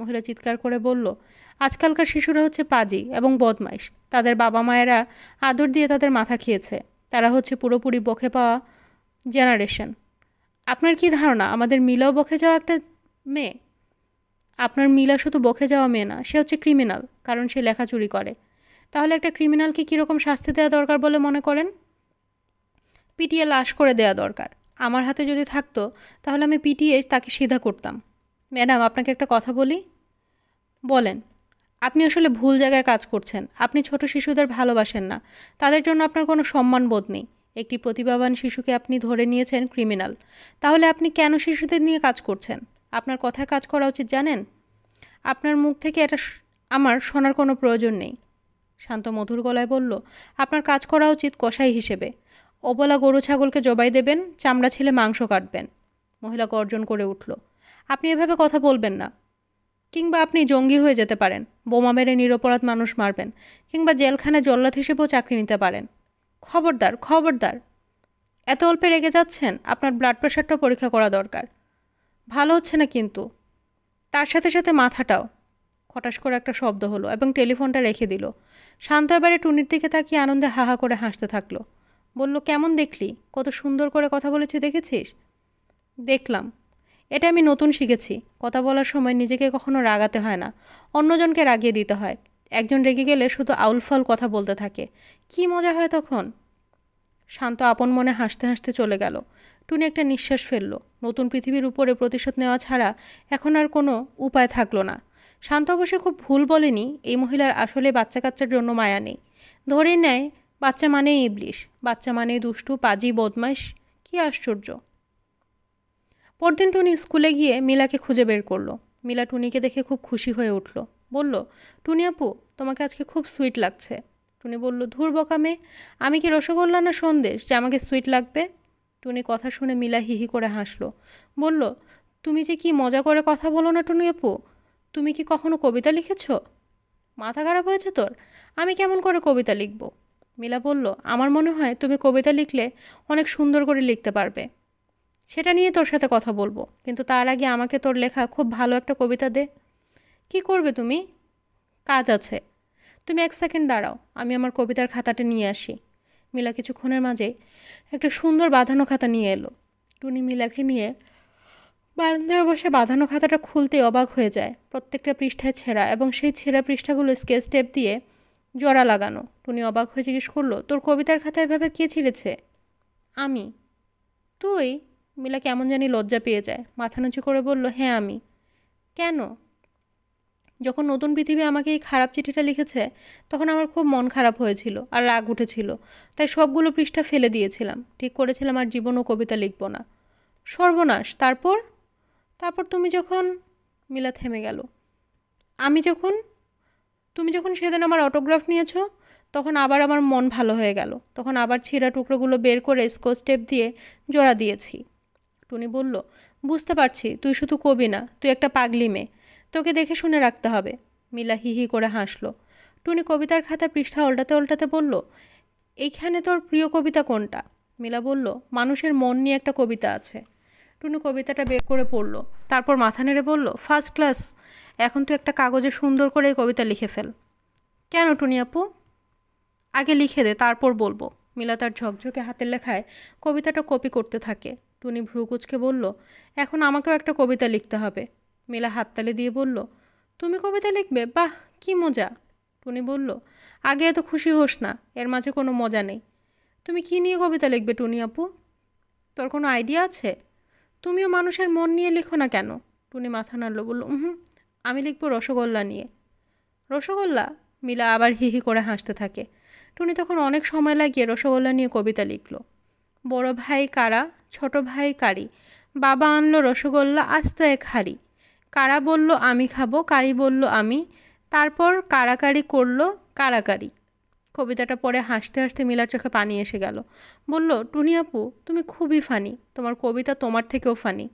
মহিলা চিৎকার করে বলল আজকালকার শিশুরা হচ্ছে পাজি এবং বদমাইশ তাদের বাবা মায়েরা আদর দিয়ে তাদের মাথা খেয়েছে তারা হচ্ছে পুরোপুরি বকে পাওয়া জেনারেশন আপনার কি ধারণা আমাদের মিলাও বকে যাওয়া একটা মেয়ে আপনার মিলা শুধু বকে যাওয়া মেয়ে না সে হচ্ছে ক্রিমিনাল কারণ সে লেখা চুরি করে তাহলে একটা ক্রিমিনালকে কীরকম শাস্তি দেওয়া দরকার বলে মনে করেন পিটিয়ে লাশ করে দেওয়া দরকার আমার হাতে যদি থাকতো তাহলে আমি পিটিয়ে তাকে সিধা করতাম ম্যাডাম আপনাকে একটা কথা বলি বলেন আপনি আসলে ভুল জায়গায় কাজ করছেন আপনি ছোট শিশুদের ভালোবাসেন না তাদের জন্য আপনার কোনো সম্মানবোধ নেই একটি প্রতিভাবান শিশুকে আপনি ধরে নিয়েছেন ক্রিমিনাল তাহলে আপনি কেন শিশুদের নিয়ে কাজ করছেন আপনার কথায় কাজ করা উচিত জানেন আপনার মুখ থেকে এটা আমার শোনার কোনো প্রয়োজন নেই শান্ত মধুর গলায় বলল আপনার কাজ করা উচিত কষাই হিসেবে অবলা গরু ছাগলকে জবাই দেবেন চামড়া ছেলে মাংস কাটবেন মহিলা গর্জন করে উঠল আপনি এভাবে কথা বলবেন না কিংবা আপনি জঙ্গি হয়ে যেতে পারেন বোমা মেরে নিরপরাধ মানুষ মারবেন কিংবা জেলখানে জল্লাদ হিসেবেও চাকরি নিতে পারেন খবরদার খবরদার এত অল্পে রেগে যাচ্ছেন আপনার ব্লাড প্রেশারটাও পরীক্ষা করা দরকার ভালো হচ্ছে না কিন্তু তার সাথে সাথে মাথাটাও হঠাৎ করে একটা শব্দ হলো এবং টেলিফোনটা রেখে দিল শান্ত এবারে টুনির দিকে তাকিয়ে আনন্দে হাহা করে হাসতে থাকলো বলল কেমন দেখলি কত সুন্দর করে কথা বলেছি দেখেছিস দেখলাম এটা আমি নতুন শিখেছি কথা বলার সময় নিজেকে কখনো রাগাতে হয় না অন্যজনকে রাগিয়ে দিতে হয় একজন রেগে গেলে শুধু আউলফাল কথা বলতে থাকে কি মজা হয় তখন শান্ত আপন মনে হাসতে হাসতে চলে গেল টুনি একটা নিঃশ্বাস ফেলল নতুন পৃথিবীর উপরে প্রতিশোধ নেওয়া ছাড়া এখন আর কোনো উপায় থাকলো না শান্ত অবশ্য খুব ভুল বলেনি এই মহিলার আসলে বাচ্চা কাচ্চার জন্য মায়া নেই ধরে নেয় বাচ্চা মানেই ইবলিশ বাচ্চা মানেই দুষ্টু পাজি বদমাস কি আশ্চর্য পরদিন টুনি স্কুলে গিয়ে মিলাকে খুঁজে বের করলো মিলা টুনিকে দেখে খুব খুশি হয়ে উঠল বলল টুনি আপু তোমাকে আজকে খুব সুইট লাগছে টুনি বলল ধুর মেয়ে আমি কি রসগোল্লা না সন্দেশ যে আমাকে সুইট লাগবে টুনি কথা শুনে মিলা হিহি করে হাসলো বলল তুমি যে কি মজা করে কথা বলো না টুনি আপু তুমি কি কখনো কবিতা লিখেছ মাথা খারাপ হয়েছে তোর আমি কেমন করে কবিতা লিখব মিলা বলল আমার মনে হয় তুমি কবিতা লিখলে অনেক সুন্দর করে লিখতে পারবে সেটা নিয়ে তোর সাথে কথা বলবো কিন্তু তার আগে আমাকে তোর লেখা খুব ভালো একটা কবিতা দে কি করবে তুমি কাজ আছে তুমি এক সেকেন্ড দাঁড়াও আমি আমার কবিতার খাতাটা নিয়ে আসি মিলা কিছুক্ষণের মাঝে একটা সুন্দর বাঁধানো খাতা নিয়ে এলো টুনি মিলাকে নিয়ে বারান্দায় বসে বাঁধানো খাতাটা খুলতে অবাক হয়ে যায় প্রত্যেকটা পৃষ্ঠায় ছেঁড়া এবং সেই ছেঁড়া পৃষ্ঠাগুলো স্কেচ টেপ দিয়ে জড়া লাগানো টুনি অবাক হয়ে জিজ্ঞেস করলো তোর কবিতার খাতা এভাবে কে ছিঁড়েছে আমি তুই মিলা কেমন জানি লজ্জা পেয়ে যায় মাথা নুচু করে বলল হ্যাঁ আমি কেন যখন নতুন পৃথিবী আমাকে এই খারাপ চিঠিটা লিখেছে তখন আমার খুব মন খারাপ হয়েছিল আর রাগ উঠেছিল তাই সবগুলো পৃষ্ঠা ফেলে দিয়েছিলাম ঠিক করেছিলাম আর জীবন ও কবিতা লিখব না সর্বনাশ তারপর তারপর তুমি যখন মিলা থেমে গেল আমি যখন তুমি যখন সেদিন আমার অটোগ্রাফ নিয়েছো তখন আবার আমার মন ভালো হয়ে গেল তখন আবার ছিঁড়া টুকরোগুলো বের করে স্কোচ টেপ দিয়ে জোড়া দিয়েছি টুনি বলল বুঝতে পারছি তুই শুধু কবি না তুই একটা পাগলি মেয়ে তোকে দেখে শুনে রাখতে হবে মিলা হি হি করে হাসলো টুনি কবিতার খাতা পৃষ্ঠা ওল্টাতে ওল্টাতে বলল এইখানে তোর প্রিয় কবিতা কোনটা মিলা বলল মানুষের মন নিয়ে একটা কবিতা আছে টুনি কবিতাটা বের করে পড়ল তারপর মাথা নেড়ে বলল ফার্স্ট ক্লাস এখন তুই একটা কাগজে সুন্দর করে এই কবিতা লিখে ফেল কেন টুনি আপু আগে লিখে দে তারপর বলবো মিলা তার ঝকঝকে হাতের লেখায় কবিতাটা কপি করতে থাকে টুনি ভ্রুকুচকে বলল এখন আমাকেও একটা কবিতা লিখতে হবে মেলা হাততালি দিয়ে বলল তুমি কবিতা লিখবে বাহ কি মজা টুনি বলল আগে এত খুশি হোস না এর মাঝে কোনো মজা নেই তুমি কি নিয়ে কবিতা লিখবে টুনি আপু তোর কোনো আইডিয়া আছে তুমিও মানুষের মন নিয়ে লিখো না কেন টুনি মাথা নাড়ল বলল হুম আমি লিখবো রসগোল্লা নিয়ে রসগোল্লা মিলা আবার হিহি করে হাসতে থাকে টুনি তখন অনেক সময় লাগিয়ে রসগোল্লা নিয়ে কবিতা লিখল বড় ভাই কারা ছোট ভাই কারি বাবা আনলো রসগোল্লা আস্ত এক হাড়ি কারা বলল আমি খাবো কারি বলল আমি তারপর কারাকারি করলো কারাকারি কবিতাটা পরে হাসতে হাসতে মিলার চোখে পানি এসে গেল বলল টুনি আপু তুমি খুবই ফানি তোমার কবিতা তোমার থেকেও ফানি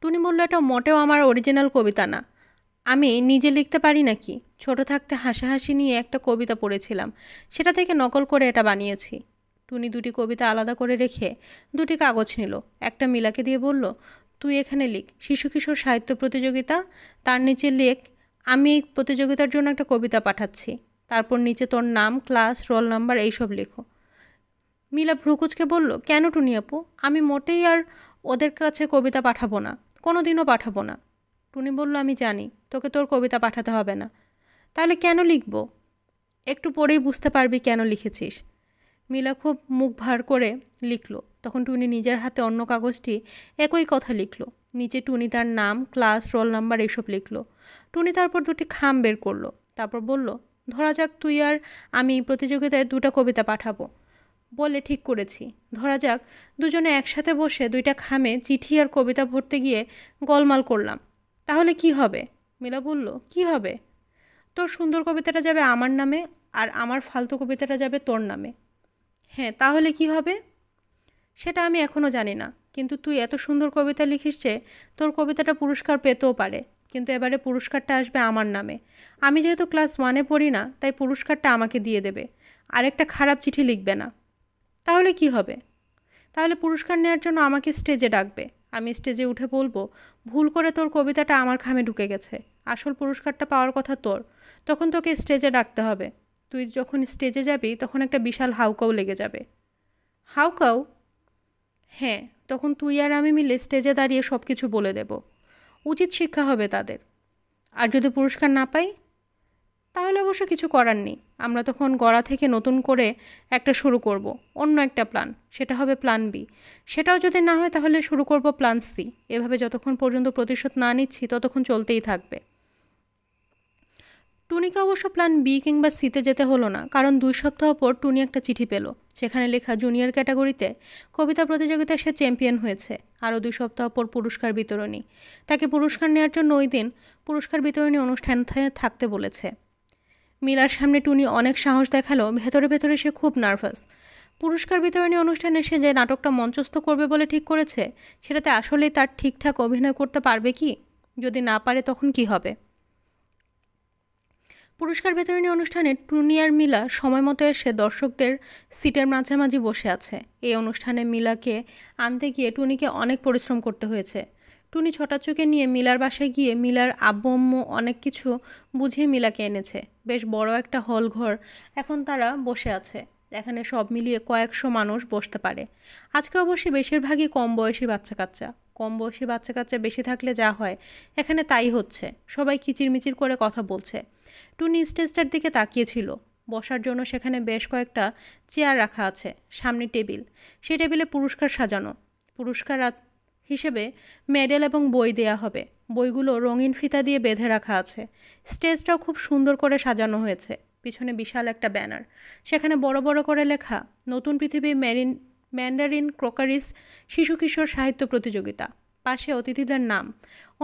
টুনি বলল এটা মোটেও আমার অরিজিনাল কবিতা না আমি নিজে লিখতে পারি নাকি ছোট থাকতে হাসাহাসি নিয়ে একটা কবিতা পড়েছিলাম সেটা থেকে নকল করে এটা বানিয়েছি টুনি দুটি কবিতা আলাদা করে রেখে দুটি কাগজ নিল একটা মিলাকে দিয়ে বলল তুই এখানে লিখ শিশু কিশোর সাহিত্য প্রতিযোগিতা তার নিচে লেখ আমি এই প্রতিযোগিতার জন্য একটা কবিতা পাঠাচ্ছি তারপর নিচে তোর নাম ক্লাস রোল নাম্বার এইসব লেখো মিলা ভ্রুকুচকে বলল কেন টুনি আপু আমি মোটেই আর ওদের কাছে কবিতা পাঠাবো না কোনো দিনও পাঠাবো না টুনি বলল আমি জানি তোকে তোর কবিতা পাঠাতে হবে না তাহলে কেন লিখব একটু পরেই বুঝতে পারবি কেন লিখেছিস মিলা খুব মুখ ভার করে লিখল তখন টুনি নিজের হাতে অন্য কাগজটি একই কথা লিখল নিচে টুনি তার নাম ক্লাস রোল নাম্বার এসব লিখল টুনি তারপর দুটি খাম বের করলো তারপর বলল ধরা যাক তুই আর আমি প্রতিযোগিতায় দুটো কবিতা পাঠাবো বলে ঠিক করেছি ধরা যাক দুজনে একসাথে বসে দুইটা খামে চিঠি আর কবিতা ভরতে গিয়ে গোলমাল করলাম তাহলে কি হবে মিলা বলল কি হবে তোর সুন্দর কবিতাটা যাবে আমার নামে আর আমার ফালতু কবিতাটা যাবে তোর নামে হ্যাঁ তাহলে কি হবে সেটা আমি এখনও জানি না কিন্তু তুই এত সুন্দর কবিতা লিখিস যে তোর কবিতাটা পুরস্কার পেতেও পারে কিন্তু এবারে পুরস্কারটা আসবে আমার নামে আমি যেহেতু ক্লাস ওয়ানে পড়ি না তাই পুরস্কারটা আমাকে দিয়ে দেবে আরেকটা খারাপ চিঠি লিখবে না তাহলে কি হবে তাহলে পুরস্কার নেওয়ার জন্য আমাকে স্টেজে ডাকবে আমি স্টেজে উঠে বলবো ভুল করে তোর কবিতাটা আমার খামে ঢুকে গেছে আসল পুরস্কারটা পাওয়ার কথা তোর তখন তোকে স্টেজে ডাকতে হবে তুই যখন স্টেজে যাবি তখন একটা বিশাল হাউকাও লেগে যাবে হাউকাও হ্যাঁ তখন তুই আর আমি মিলে স্টেজে দাঁড়িয়ে সব কিছু বলে দেব উচিত শিক্ষা হবে তাদের আর যদি পুরস্কার না পাই তাহলে অবশ্য কিছু করার নেই আমরা তখন গড়া থেকে নতুন করে একটা শুরু করব অন্য একটা প্ল্যান সেটা হবে প্ল্যান বি সেটাও যদি না হয় তাহলে শুরু করব প্ল্যান সি এভাবে যতক্ষণ পর্যন্ত প্রতিশোধ না নিচ্ছি ততক্ষণ চলতেই থাকবে টুনিকে অবশ্য প্ল্যান বি কিংবা সিতে যেতে হলো না কারণ দুই সপ্তাহ পর টুনি একটা চিঠি পেল সেখানে লেখা জুনিয়র ক্যাটাগরিতে কবিতা প্রতিযোগিতায় সে চ্যাম্পিয়ন হয়েছে আরও দুই সপ্তাহ পর পুরস্কার বিতরণী তাকে পুরস্কার নেওয়ার জন্য ওই দিন পুরস্কার বিতরণী অনুষ্ঠান থাকতে বলেছে মিলার সামনে টুনি অনেক সাহস দেখালো ভেতরে ভেতরে সে খুব নার্ভাস পুরস্কার বিতরণী অনুষ্ঠানে সে যে নাটকটা মঞ্চস্থ করবে বলে ঠিক করেছে সেটাতে আসলেই তার ঠিকঠাক অভিনয় করতে পারবে কি যদি না পারে তখন কি হবে পুরস্কার বিতরণী অনুষ্ঠানে টুনি আর মিলা সময় মতো এসে দর্শকদের সিটের মাঝামাঝি বসে আছে এই অনুষ্ঠানে মিলাকে আনতে গিয়ে টুনিকে অনেক পরিশ্রম করতে হয়েছে টুনি ছটা চোখে নিয়ে মিলার বাসায় গিয়ে মিলার আব্বু আম্মু অনেক কিছু বুঝিয়ে মিলাকে এনেছে বেশ বড় একটা হল ঘর এখন তারা বসে আছে এখানে সব মিলিয়ে কয়েকশো মানুষ বসতে পারে আজকে অবশ্যই বেশিরভাগই কম বয়সী বাচ্চা কাচ্চা কম বয়সী বাচ্চা কাচ্চা বেশি থাকলে যা হয় এখানে তাই হচ্ছে সবাই কিচিরমিচির করে কথা বলছে টুনি স্টেজটার দিকে তাকিয়েছিল বসার জন্য সেখানে বেশ কয়েকটা চেয়ার রাখা আছে সামনে টেবিল সে টেবিলে পুরস্কার সাজানো পুরস্কার হিসেবে মেডেল এবং বই দেয়া হবে বইগুলো রঙিন ফিতা দিয়ে বেঁধে রাখা আছে স্টেজটাও খুব সুন্দর করে সাজানো হয়েছে পিছনে বিশাল একটা ব্যানার সেখানে বড় বড় করে লেখা নতুন পৃথিবী ম্যারিন ম্যান্ডারিন ক্রোকারিস শিশু কিশোর সাহিত্য প্রতিযোগিতা পাশে অতিথিদের নাম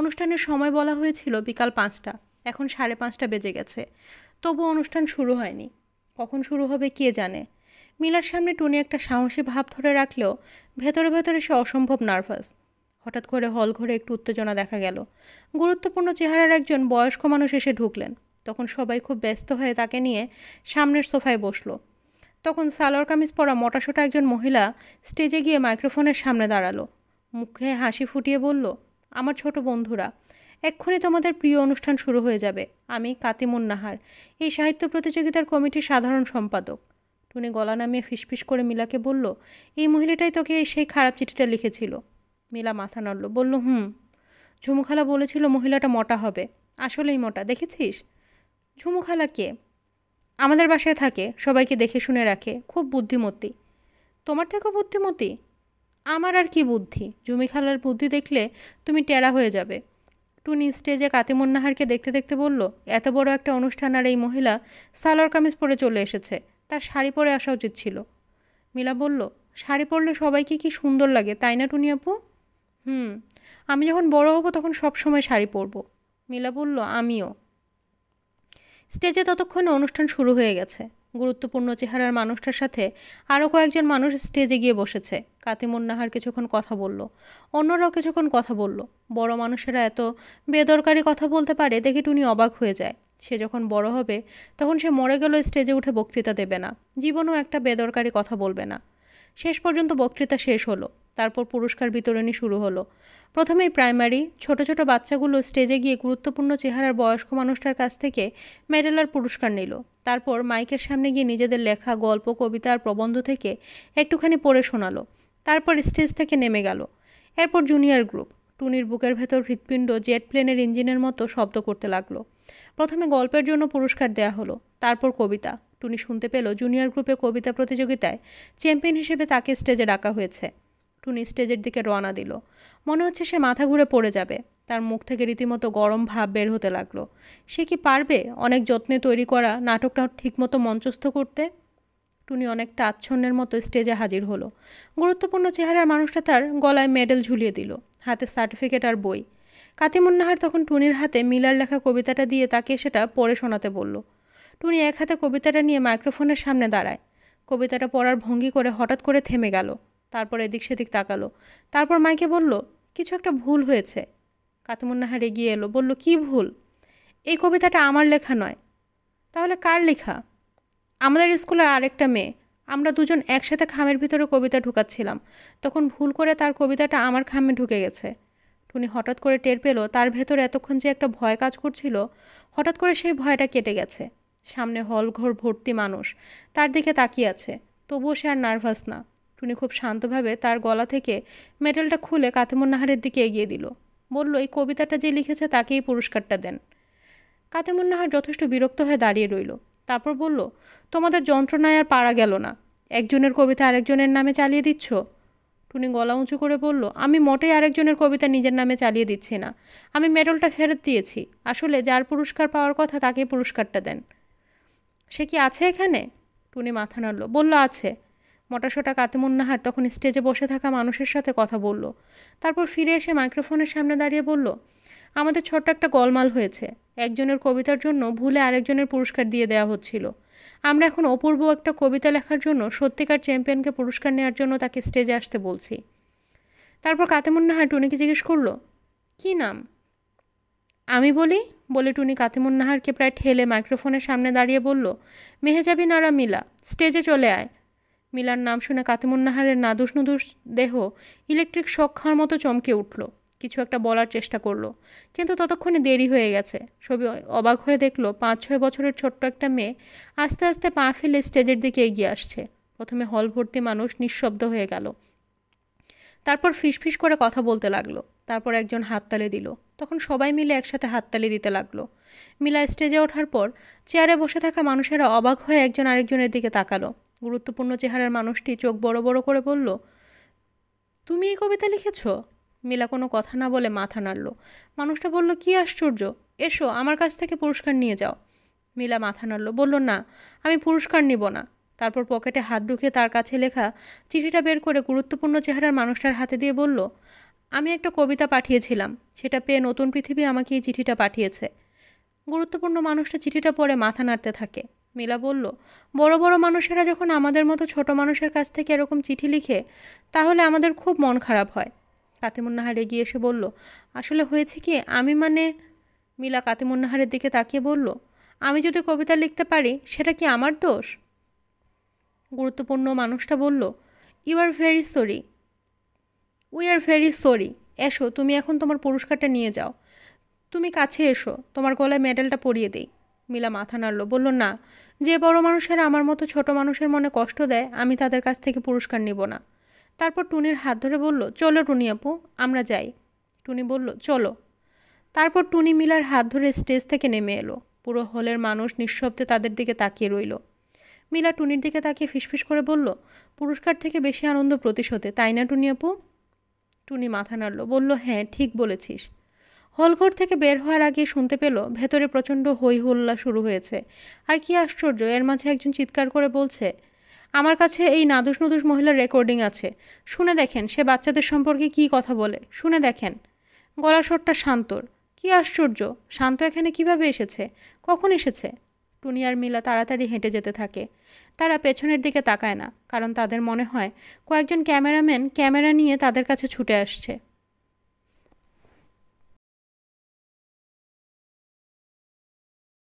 অনুষ্ঠানের সময় বলা হয়েছিল বিকাল পাঁচটা এখন সাড়ে পাঁচটা বেজে গেছে তবু অনুষ্ঠান শুরু হয়নি কখন শুরু হবে কে জানে মিলার সামনে টুনি একটা সাহসী ভাব ধরে রাখলেও ভেতরে ভেতরে সে অসম্ভব নার্ভাস হঠাৎ করে হল ঘরে একটু উত্তেজনা দেখা গেল গুরুত্বপূর্ণ চেহারার একজন বয়স্ক মানুষ এসে ঢুকলেন তখন সবাই খুব ব্যস্ত হয়ে তাকে নিয়ে সামনের সোফায় বসলো তখন সালোয়ার কামিজ পরা মোটাশোটা একজন মহিলা স্টেজে গিয়ে মাইক্রোফোনের সামনে দাঁড়ালো মুখে হাসি ফুটিয়ে বলল আমার ছোট বন্ধুরা এক্ষুনি তোমাদের প্রিয় অনুষ্ঠান শুরু হয়ে যাবে আমি কাতিমুন নাহার এই সাহিত্য প্রতিযোগিতার কমিটির সাধারণ সম্পাদক টুনি গলা নামিয়ে ফিসফিস করে মিলাকে বলল এই মহিলাটাই তোকে সেই খারাপ চিঠিটা লিখেছিল মিলা মাথা নাড়ল বলল হুম ঝুমুখালা বলেছিল মহিলাটা মোটা হবে আসলেই মোটা দেখেছিস খালা কে আমাদের বাসায় থাকে সবাইকে দেখে শুনে রাখে খুব বুদ্ধিমতি তোমার থেকেও বুদ্ধিমতী আমার আর কি বুদ্ধি খালার বুদ্ধি দেখলে তুমি টেরা হয়ে যাবে টুনি স্টেজে কাতিমন্নাহারকে দেখতে দেখতে বলল এত বড় একটা অনুষ্ঠান আর এই মহিলা সালোয়ার কামিজ পরে চলে এসেছে তার শাড়ি পরে আসা উচিত ছিল মিলা বলল শাড়ি পরলে সবাইকে কি সুন্দর লাগে তাই না টুনি আপু হুম আমি যখন বড় হব তখন সব সময় শাড়ি পরব মিলা বলল আমিও স্টেজে ততক্ষণে অনুষ্ঠান শুরু হয়ে গেছে গুরুত্বপূর্ণ চেহারার মানুষটার সাথে আরও কয়েকজন মানুষ স্টেজে গিয়ে বসেছে কাতিমুন নাহার কিছুক্ষণ কথা বলল অন্যরাও কিছুক্ষণ কথা বলল বড় মানুষেরা এত বেদরকারি কথা বলতে পারে দেখে টুনি অবাক হয়ে যায় সে যখন বড় হবে তখন সে মরে গেল স্টেজে উঠে বক্তৃতা দেবে না জীবনও একটা বেদরকারি কথা বলবে না শেষ পর্যন্ত বক্তৃতা শেষ হলো তারপর পুরস্কার বিতরণী শুরু হলো প্রথমেই প্রাইমারি ছোট ছোট বাচ্চাগুলো স্টেজে গিয়ে গুরুত্বপূর্ণ চেহারার বয়স্ক মানুষটার কাছ থেকে মেডেল আর পুরস্কার নিল তারপর মাইকের সামনে গিয়ে নিজেদের লেখা গল্প কবিতা আর প্রবন্ধ থেকে একটুখানি পড়ে শোনালো তারপর স্টেজ থেকে নেমে গেল এরপর জুনিয়র গ্রুপ টুনির বুকের ভেতর হৃৎপিণ্ড জেট প্লেনের ইঞ্জিনের মতো শব্দ করতে লাগলো প্রথমে গল্পের জন্য পুরস্কার দেয়া হলো তারপর কবিতা টুনি শুনতে পেল জুনিয়র গ্রুপে কবিতা প্রতিযোগিতায় চ্যাম্পিয়ন হিসেবে তাকে স্টেজে ডাকা হয়েছে টুনি স্টেজের দিকে রওনা দিল মনে হচ্ছে সে মাথা ঘুরে পড়ে যাবে তার মুখ থেকে রীতিমতো গরম ভাব বের হতে লাগলো সে কি পারবে অনেক যত্নে তৈরি করা নাটকটা ঠিকমতো মঞ্চস্থ করতে টুনি অনেকটা আচ্ছন্নের মতো স্টেজে হাজির হলো গুরুত্বপূর্ণ চেহারার মানুষটা তার গলায় মেডেল ঝুলিয়ে দিল হাতে সার্টিফিকেট আর বই কাতিমুন্নাহার তখন টুনির হাতে মিলার লেখা কবিতাটা দিয়ে তাকে সেটা পড়ে শোনাতে বলল টুনি এক হাতে কবিতাটা নিয়ে মাইক্রোফোনের সামনে দাঁড়ায় কবিতাটা পড়ার ভঙ্গি করে হঠাৎ করে থেমে গেল তারপর এদিক সেদিক তাকালো তারপর মাইকে বলল কিছু একটা ভুল হয়েছে কাতামুন্নাহার এগিয়ে এলো বলল কি ভুল এই কবিতাটা আমার লেখা নয় তাহলে কার লেখা আমাদের স্কুলের আরেকটা মেয়ে আমরা দুজন একসাথে খামের ভিতরে কবিতা ঢুকাচ্ছিলাম তখন ভুল করে তার কবিতাটা আমার খামে ঢুকে গেছে টুনি হঠাৎ করে টের পেল তার ভেতরে এতক্ষণ যে একটা ভয় কাজ করছিল হঠাৎ করে সেই ভয়টা কেটে গেছে সামনে হলঘর ভর্তি মানুষ তার দিকে তাকিয়ে আছে তবুও সে আর নার্ভাস না টুনি খুব শান্তভাবে তার গলা থেকে মেডেলটা খুলে কাতেমুন নাহারের দিকে এগিয়ে দিল বলল এই কবিতাটা যে লিখেছে তাকেই পুরস্কারটা দেন কাতেমুন নাহার যথেষ্ট বিরক্ত হয়ে দাঁড়িয়ে রইল তারপর বলল তোমাদের যন্ত্রণায় আর পারা গেল না একজনের কবিতা আরেকজনের নামে চালিয়ে দিচ্ছ টুনি গলা উঁচু করে বলল আমি মোটেই আরেকজনের কবিতা নিজের নামে চালিয়ে দিচ্ছি না আমি মেডেলটা ফেরত দিয়েছি আসলে যার পুরস্কার পাওয়ার কথা তাকেই পুরস্কারটা দেন সে কি আছে এখানে টুনি মাথা নাড়ল বলল আছে মটাশোটা কাতেমুন্নাহার তখন স্টেজে বসে থাকা মানুষের সাথে কথা বলল তারপর ফিরে এসে মাইক্রোফোনের সামনে দাঁড়িয়ে বলল আমাদের ছোট্ট একটা গোলমাল হয়েছে একজনের কবিতার জন্য ভুলে আরেকজনের পুরস্কার দিয়ে দেওয়া হচ্ছিল আমরা এখন অপূর্ব একটা কবিতা লেখার জন্য সত্যিকার চ্যাম্পিয়নকে পুরস্কার নেওয়ার জন্য তাকে স্টেজে আসতে বলছি তারপর কাতেমুন্নাহার টুনিকে জিজ্ঞেস করলো কি নাম আমি বলি বলে টুনি কাতিমুন্নাহারকে প্রায় ঠেলে মাইক্রোফোনের সামনে দাঁড়িয়ে বলল মেহেজাবিন আরা মিলা স্টেজে চলে আয় মিলার নাম শুনে কাতিমুন্নাহারের নাদুস নুদুস দেহ ইলেকট্রিক সক্ষার মতো চমকে উঠল কিছু একটা বলার চেষ্টা করলো কিন্তু ততক্ষণে দেরি হয়ে গেছে সবই অবাক হয়ে দেখলো পাঁচ ছয় বছরের ছোট্ট একটা মেয়ে আস্তে আস্তে পা ফেলে স্টেজের দিকে এগিয়ে আসছে প্রথমে হল ভর্তি মানুষ নিঃশব্দ হয়ে গেল তারপর ফিসফিস করে কথা বলতে লাগলো তারপর একজন হাততালি দিল তখন সবাই মিলে একসাথে হাততালি দিতে লাগলো মিলা স্টেজে ওঠার পর চেয়ারে বসে থাকা মানুষেরা অবাক হয়ে একজন আরেকজনের দিকে তাকালো গুরুত্বপূর্ণ চেহারার মানুষটি চোখ বড় বড় করে বলল তুমি এই কবিতা লিখেছ মিলা কোনো কথা না বলে মাথা নাড়ল মানুষটা বলল কি আশ্চর্য এসো আমার কাছ থেকে পুরস্কার নিয়ে যাও মিলা মাথা নাড়ল বলল না আমি পুরস্কার নিব না তারপর পকেটে হাত ঢুকে তার কাছে লেখা চিঠিটা বের করে গুরুত্বপূর্ণ চেহারার মানুষটার হাতে দিয়ে বলল আমি একটা কবিতা পাঠিয়েছিলাম সেটা পেয়ে নতুন পৃথিবী আমাকে এই চিঠিটা পাঠিয়েছে গুরুত্বপূর্ণ মানুষটা চিঠিটা পড়ে মাথা নাড়তে থাকে মিলা বলল বড় বড় মানুষেরা যখন আমাদের মতো ছোট মানুষের কাছ থেকে এরকম চিঠি লিখে তাহলে আমাদের খুব মন খারাপ হয় কাতিমুন্নাহার এগিয়ে এসে বলল আসলে হয়েছে কি আমি মানে মিলা কাতিমুন্নাহারের দিকে তাকিয়ে বলল আমি যদি কবিতা লিখতে পারি সেটা কি আমার দোষ গুরুত্বপূর্ণ মানুষটা বলল you are very sorry we are very sorry এসো তুমি এখন তোমার পুরস্কারটা নিয়ে যাও তুমি কাছে এসো তোমার গলায় মেডেলটা পরিয়ে দেই মিলা মাথা নাড়ল বলল না যে বড় মানুষেরা আমার মতো ছোট মানুষের মনে কষ্ট দেয় আমি তাদের কাছ থেকে পুরস্কার নিব না তারপর টুনির হাত ধরে বলল চলো টুনি আপু আমরা যাই টুনি বলল চলো তারপর টুনি মিলার হাত ধরে স্টেজ থেকে নেমে এলো পুরো হলের মানুষ নিঃশব্দে তাদের দিকে তাকিয়ে রইল মিলা টুনির দিকে তাকিয়ে ফিসফিস করে বলল পুরস্কার থেকে বেশি আনন্দ প্রতিশোধে তাই না টুনি আপু টুনি মাথা নাড়ল বলল হ্যাঁ ঠিক বলেছিস হলঘর থেকে বের হওয়ার আগে শুনতে পেল ভেতরে প্রচণ্ড হই হল্লা শুরু হয়েছে আর কি আশ্চর্য এর মাঝে একজন চিৎকার করে বলছে আমার কাছে এই নাদুস নদুস মহিলার রেকর্ডিং আছে শুনে দেখেন সে বাচ্চাদের সম্পর্কে কি কথা বলে শুনে দেখেন গলা স্বরটা শান্তর কি আশ্চর্য শান্ত এখানে কিভাবে এসেছে কখন এসেছে টুনি আর মিলা তাড়াতাড়ি হেঁটে যেতে থাকে তারা পেছনের দিকে তাকায় না কারণ তাদের মনে হয় কয়েকজন ক্যামেরাম্যান ক্যামেরা নিয়ে তাদের কাছে ছুটে আসছে